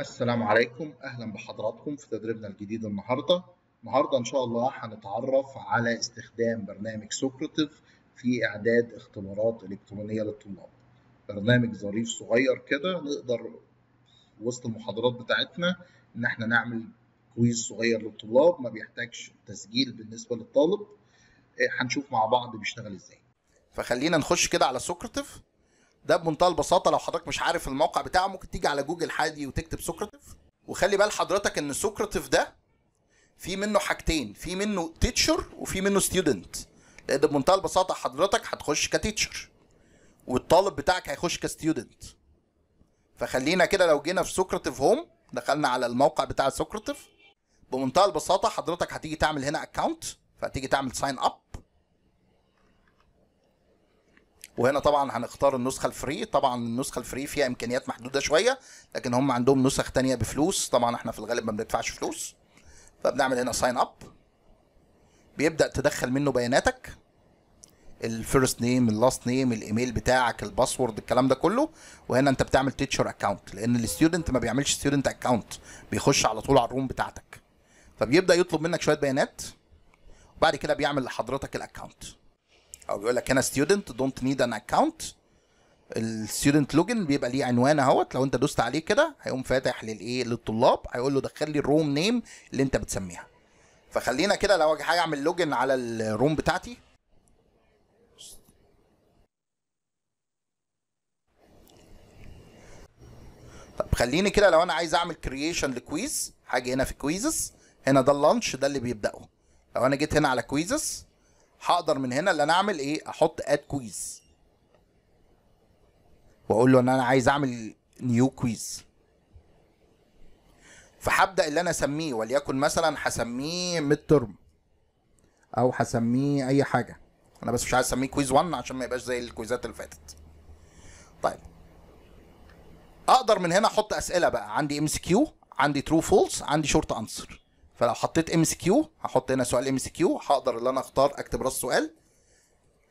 السلام عليكم اهلا بحضراتكم في تدريبنا الجديد النهارده النهارده ان شاء الله هنتعرف على استخدام برنامج سوكرتيف في اعداد اختبارات الكترونيه للطلاب برنامج ظريف صغير كده نقدر وسط المحاضرات بتاعتنا ان احنا نعمل كويز صغير للطلاب ما بيحتاجش تسجيل بالنسبه للطالب إيه، هنشوف مع بعض بيشتغل ازاي فخلينا نخش كده على سوكرتيف ده بمنتهى البساطه لو حضرتك مش عارف الموقع بتاعه ممكن تيجي على جوجل حادي وتكتب سكرتيف وخلي بال حضرتك ان سكرتيف ده في منه حاجتين في منه تيتشر وفي منه ستودنت لان بمنتهى البساطه حضرتك هتخش كتيتشر والطالب بتاعك هيخش كستودنت فخلينا كده لو جينا في سكرتيف هوم دخلنا على الموقع بتاع سكرتيف بمنتهى البساطه حضرتك هتيجي تعمل هنا اكونت فهتيجي تعمل ساين اب وهنا طبعا هنختار النسخه الفري طبعا النسخه الفري فيها امكانيات محدوده شويه لكن هم عندهم نسخ تانية بفلوس طبعا احنا في الغالب ما بندفعش فلوس فبنعمل هنا ساين اب بيبدا تدخل منه بياناتك الفيرست نيم اللاست نيم الايميل بتاعك الباسورد الكلام ده كله وهنا انت بتعمل تيتشر اكونت لان الستودنت ما بيعملش ستودنت اكونت بيخش على طول على الروم بتاعتك فبيبدا يطلب منك شويه بيانات وبعد كده بيعمل لحضرتك الاكونت او بيقول لك هنا ستودنت دونت نيد ان اكونت الستودنت لوجن بيبقى ليه عنوان اهوت لو انت دوست عليه كده هيقوم فاتح للايه للطلاب هيقول له دخل لي الروم نيم اللي انت بتسميها فخلينا كده لو اجي حاجه اعمل لوجن على الروم بتاعتي طب خليني كده لو انا عايز اعمل كرييشن لكويز هاجي هنا في كويزز هنا ده اللانش ده اللي بيبداه لو انا جيت هنا على كويزز هقدر من هنا اللي انا اعمل ايه احط اد كويز واقول له ان انا عايز اعمل نيو كويز فهبدا اللي انا اسميه وليكن مثلا هسميه ميد ترم او هسميه اي حاجه انا بس مش عايز اسميه كويز 1 عشان ما يبقاش زي الكويزات اللي فاتت طيب اقدر من هنا احط اسئله بقى عندي ام اس كيو عندي ترو فولس عندي شورت انسر فلو حطيت ام اس كيو هحط هنا سؤال ام اس كيو هقدر ان انا اختار اكتب راس سؤال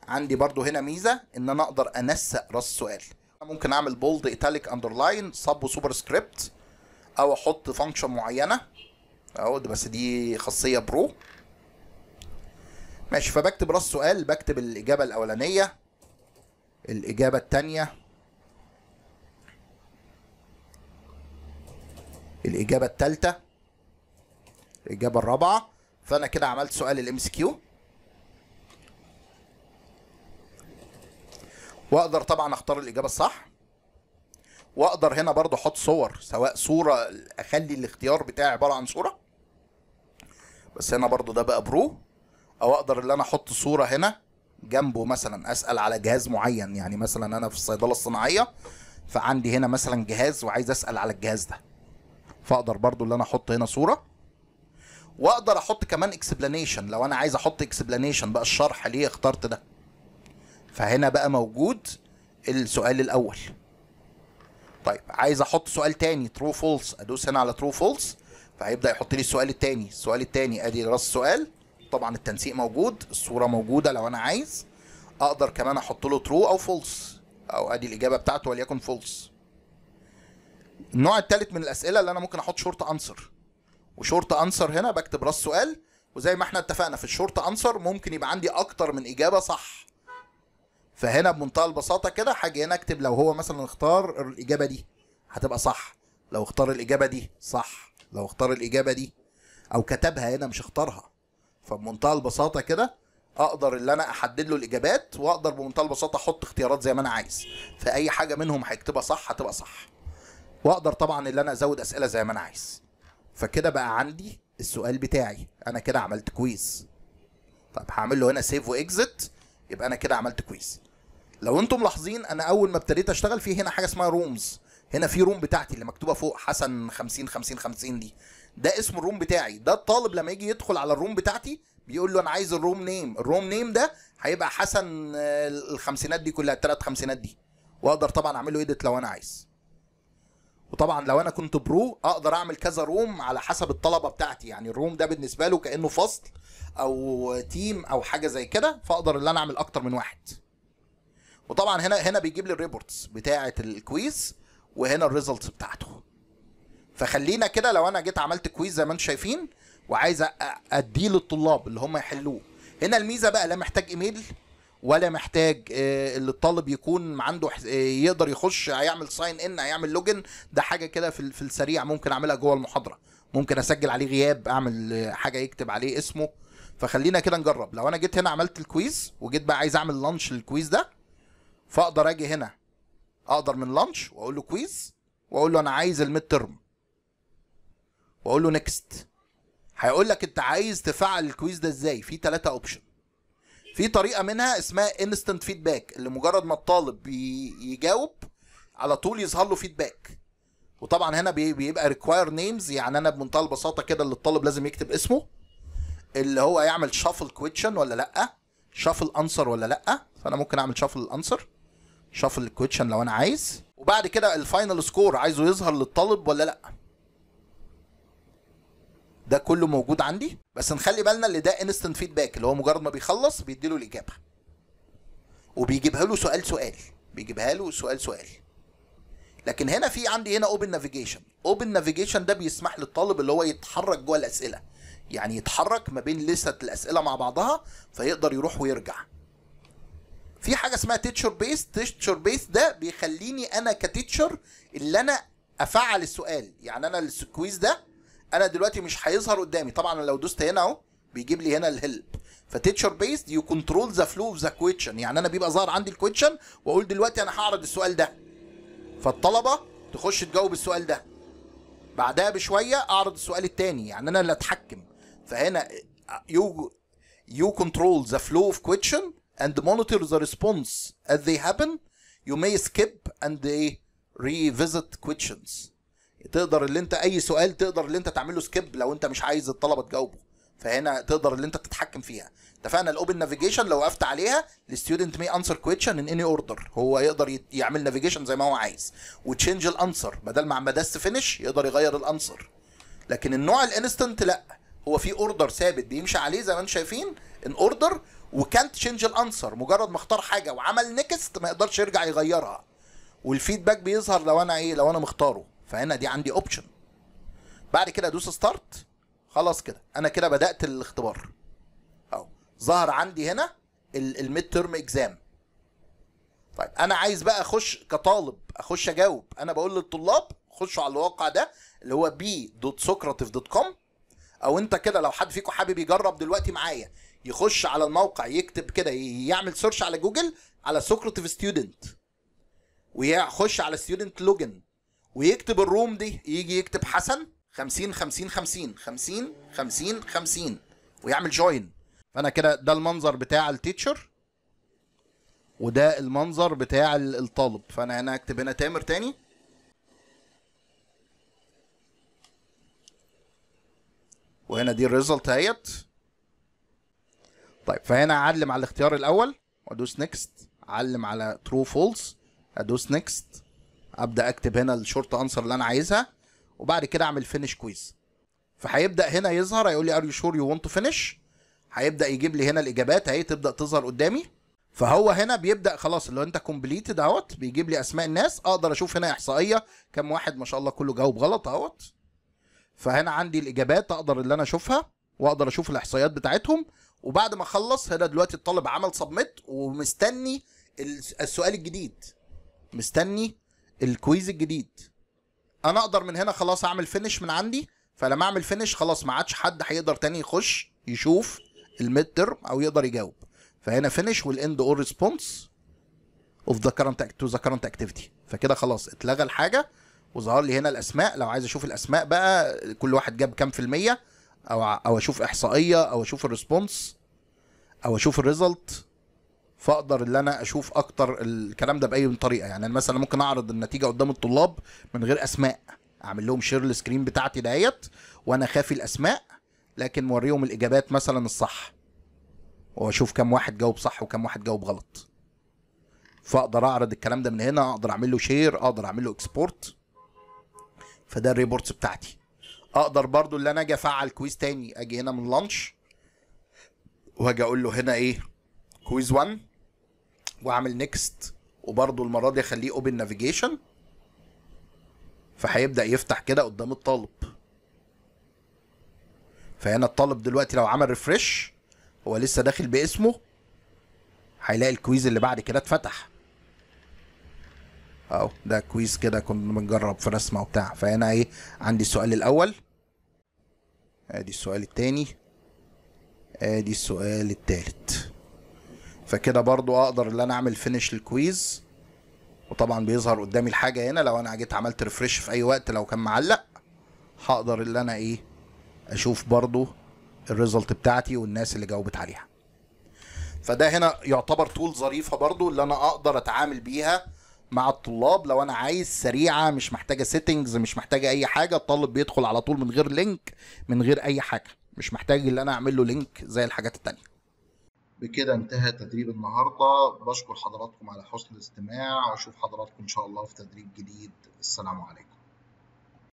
عندي برضو هنا ميزه ان انا اقدر انسق راس سؤال ممكن اعمل بولد ايتاليك اندرلاين سب وسوبر سكريبت او احط فانكشن معينه اهو بس دي خاصيه برو ماشي فبكتب راس سؤال بكتب الاجابه الاولانيه الاجابه الثانيه الاجابه الثالثه الاجابه الرابعه فانا كده عملت سؤال الام اس كيو واقدر طبعا اختار الاجابه الصح واقدر هنا برضو احط صور سواء صوره اخلي الاختيار بتاعي عباره عن صوره بس هنا برضو ده بقى برو او اقدر ان انا احط صوره هنا جنبه مثلا اسال على جهاز معين يعني مثلا انا في الصيدله الصناعيه فعندي هنا مثلا جهاز وعايز اسال على الجهاز ده فاقدر برضو ان انا احط هنا صوره واقدر احط كمان اكسبلانيشن لو انا عايز احط اكسبلانيشن بقى الشرح ليه اخترت ده فهنا بقى موجود السؤال الاول طيب عايز احط سؤال تاني ترو فولس ادوس هنا على ترو فولس فهيبدا يحط لي السؤال التاني السؤال التاني ادي راس السؤال طبعا التنسيق موجود الصوره موجوده لو انا عايز اقدر كمان احط له ترو او فولس او ادي الاجابه بتاعته وليكن فولس النوع الثالث من الاسئله اللي انا ممكن احط شورت انسر وشورت انسر هنا بكتب راس سؤال وزي ما احنا اتفقنا في الشورت انسر ممكن يبقى عندي اكتر من اجابه صح فهنا بمنتهى البساطه كده هاجي هنا اكتب لو هو مثلا اختار الاجابه دي هتبقى صح لو اختار الاجابه دي صح لو اختار الاجابه دي او كتبها هنا مش اختارها فبمنتهى البساطه كده اقدر ان انا احدد له الاجابات واقدر بمنتهى البساطه احط اختيارات زي ما انا عايز فاي حاجه منهم هيكتبها صح هتبقى صح واقدر طبعا ان انا ازود اسئله زي ما انا عايز فكده بقى عندي السؤال بتاعي انا كده عملت كويس طب هعمل له هنا سيف واكزت يبقى انا كده عملت كويس لو انتم ملاحظين انا اول ما ابتديت اشتغل في هنا حاجه اسمها رومز هنا في روم بتاعتي اللي مكتوبه فوق حسن 50 50 50 دي ده اسم الروم بتاعي ده الطالب لما يجي يدخل على الروم بتاعتي بيقول له انا عايز الروم نيم الروم نيم ده هيبقى حسن آه، الخمسينات دي كلها الثلاث خمسينات دي واقدر طبعا اعمل له ايديت لو انا عايز وطبعا لو انا كنت برو اقدر اعمل كذا روم على حسب الطلبه بتاعتي يعني الروم ده بالنسبه له كانه فصل او تيم او حاجه زي كده فاقدر ان انا اعمل اكتر من واحد وطبعا هنا هنا بيجيب لي الريبورتس بتاعه الكويز وهنا الريزلتس بتاعته فخلينا كده لو انا جيت عملت كويز زي ما انتم شايفين وعايز اديه للطلاب اللي هم يحلوه هنا الميزه بقى لا محتاج ايميل ولا محتاج آه، اللي الطالب يكون عنده آه، يقدر يخش هيعمل ساين ان هيعمل لوجن ده حاجه كده في السريع ممكن اعملها جوه المحاضره ممكن اسجل عليه غياب اعمل آه، حاجه يكتب عليه اسمه فخلينا كده نجرب لو انا جيت هنا عملت الكويز وجيت بقى عايز اعمل لانش للكويز ده فاقدر اجي هنا اقدر من لانش واقول له كويز واقول له انا عايز الميد ترم واقول له نكست هيقول لك انت عايز تفعل الكويز ده ازاي في ثلاثه اوبشن في طريقه منها اسمها انستنت فيدباك اللي مجرد ما الطالب يجاوب على طول يظهر له فيدباك وطبعا هنا بيبقى ريكواير نيمز يعني انا بمنتهى البساطه كده اللي الطالب لازم يكتب اسمه اللي هو يعمل شافل كويتشن ولا لا شافل انسر ولا لا فانا ممكن اعمل شافل الانسر شافل الكويتشن لو انا عايز وبعد كده الفاينل سكور عايزه يظهر للطالب ولا لا ده كله موجود عندي بس نخلي بالنا اللي ده انستنت فيدباك اللي هو مجرد ما بيخلص بيديله الاجابه وبيجيبها له سؤال سؤال بيجيبها له سؤال سؤال لكن هنا في عندي هنا اوبن نافيجيشن اوبن نافيجيشن ده بيسمح للطالب اللي هو يتحرك جوه الاسئله يعني يتحرك ما بين لسه الاسئله مع بعضها فيقدر يروح ويرجع في حاجه اسمها تيتشر بيس تيتشر بيس ده بيخليني انا كتيتشر اللي انا افعل السؤال يعني انا الكويز ده انا دلوقتي مش هيظهر قدامي طبعا لو دوست هنا اهو بيجيب لي هنا الهيلب فتيتشر بيست يو كنترول ذا فلو اوف ذا كويتشن يعني انا بيبقى ظاهر عندي الكويتشن واقول دلوقتي انا هعرض السؤال ده فالطلبه تخش تجاوب السؤال ده بعدها بشويه اعرض السؤال الثاني يعني انا اللي اتحكم فهنا يو you ذا فلو اوف of question and monitor the response as they happen. You may skip and revisit questions. تقدر اللي انت اي سؤال تقدر اللي انت تعمله سكيب لو انت مش عايز الطلبه تجاوبه فهنا تقدر اللي انت تتحكم فيها اتفقنا الاوبن نافيجيشن لو وقفت عليها الستودنت مي انسر كويشن ان اني اوردر هو يقدر يعمل نافيجيشن زي ما هو عايز وتشينج الانسر بدل ما عم بدس فينش يقدر يغير الانسر لكن النوع الانستنت لا هو في اوردر ثابت بيمشي عليه زي ما انتم شايفين ان اوردر وكانت تشينج الانسر مجرد ما اختار حاجه وعمل نكست ما يقدرش يرجع يغيرها والفيدباك بيظهر لو انا ايه لو انا مختاره فهنا دي عندي اوبشن بعد كده ادوس ستارت خلاص كده انا كده بدات الاختبار اهو ظهر عندي هنا الميد تيرم اكزام طيب انا عايز بقى اخش كطالب اخش اجاوب انا بقول للطلاب خشوا على الواقع ده اللي هو بي دوت دوت كوم او انت كده لو حد فيكم حابب يجرب دلوقتي معايا يخش على الموقع يكتب كده يعمل سيرش على جوجل على سوكراتيف ستودنت ويخش على ستودنت لوجن ويكتب الروم دي يجي يكتب حسن 50 50 50 50 50 50 ويعمل جوين فانا كده ده المنظر بتاع التيتشر وده المنظر بتاع الطالب فانا هنا اكتب هنا تامر تاني وهنا دي الريزلت اهيت طيب فهنا اعلم على الاختيار الاول وادوس نيكست اعلم على ترو فولس ادوس نيكست ابدا اكتب هنا الشورت انسر اللي انا عايزها وبعد كده اعمل فينش كويز فهيبدا هنا يظهر هيقول لي ار يو شور يو ونت تو فينش هيبدا يجيب لي هنا الاجابات اهي تبدا تظهر قدامي فهو هنا بيبدا خلاص اللي انت كومبليتد اهوت بيجيب لي اسماء الناس اقدر اشوف هنا احصائيه كم واحد ما شاء الله كله جاوب غلط اهوت فهنا عندي الاجابات اقدر اللي انا اشوفها واقدر اشوف الاحصائيات بتاعتهم وبعد ما اخلص هنا دلوقتي الطالب عمل سبميت ومستني السؤال الجديد مستني الكويز الجديد انا اقدر من هنا خلاص اعمل فينش من عندي فلما اعمل فينش خلاص ما عادش حد هيقدر تاني يخش يشوف الميد ترم او يقدر يجاوب فهنا فينش والاند اور ريسبونس اوف ذا كرنت تو ذا كرنت اكتيفيتي فكده خلاص اتلغى الحاجه وظهر لي هنا الاسماء لو عايز اشوف الاسماء بقى كل واحد جاب كام في الميه او او اشوف احصائيه او اشوف الريسبونس او اشوف الريزلت فاقدر ان انا اشوف اكتر الكلام ده باي طريقه يعني انا مثلا ممكن اعرض النتيجه قدام الطلاب من غير اسماء اعمل لهم شير السكرين بتاعتي دهيت وانا خافي الاسماء لكن موريهم الاجابات مثلا الصح واشوف كم واحد جاوب صح وكم واحد جاوب غلط فاقدر اعرض الكلام ده من هنا اقدر اعمل له شير اقدر اعمل له اكسبورت فده الريبورتس بتاعتي اقدر برضو اللي انا اجي افعل كويز تاني اجي هنا من لانش واجي اقول له هنا ايه كويز 1 واعمل نيكست وبرضه المره دي اخليه اوبن نافيجيشن فهيبدا يفتح كده قدام الطالب فهنا الطالب دلوقتي لو عمل ريفرش هو لسه داخل باسمه هيلاقي الكويز اللي بعد كده اتفتح اهو ده كويز كده كنا بنجرب في رسمه وبتاع فهنا ايه عندي السؤال الاول ادي السؤال التاني ادي السؤال التالت فكده برضو اقدر ان انا اعمل فينش الكويز وطبعا بيظهر قدامي الحاجه هنا لو انا جيت عملت ريفرش في اي وقت لو كان معلق هقدر ان انا ايه اشوف برضو الريزلت بتاعتي والناس اللي جاوبت عليها فده هنا يعتبر طول ظريفه برضو اللي انا اقدر اتعامل بيها مع الطلاب لو انا عايز سريعه مش محتاجه سيتنجز مش محتاجه اي حاجه الطالب بيدخل على طول من غير لينك من غير اي حاجه مش محتاج ان انا اعمل له لينك زي الحاجات التانيه بكده انتهى تدريب النهارده بشكر حضراتكم على حسن الاستماع واشوف حضراتكم ان شاء الله في تدريب جديد السلام عليكم